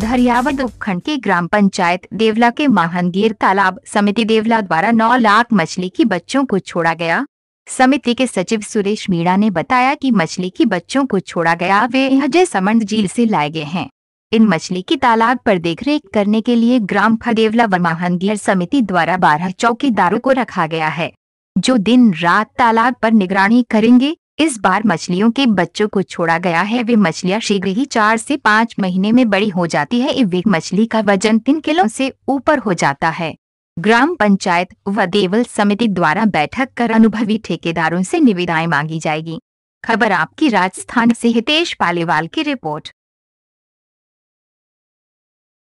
धरियावद उपखंड के ग्राम पंचायत देवला के महानगीर तालाब समिति देवला द्वारा 9 लाख मछली की बच्चों को छोड़ा गया समिति के सचिव सुरेश मीणा ने बताया कि मछली की बच्चों को छोड़ा गया वे अजय समंद झील से लाए गए हैं इन मछली की तालाब पर देखरेख करने के लिए ग्राम फदेवला व महानगीर समिति द्वारा बारह चौकीदारों को रखा गया है जो दिन रात तालाब पर निगरानी करेंगे इस बार मछलियों के बच्चों को छोड़ा गया है वे मछलियां शीघ्र ही चार से पाँच महीने में बड़ी हो जाती है वे मछली का वजन तीन किलो से ऊपर हो जाता है ग्राम पंचायत व देवल समिति द्वारा बैठक कर अनुभवी ठेकेदारों से निविदाएं मांगी जाएगी खबर आपकी राजस्थान से हितेश पालीवाल की रिपोर्ट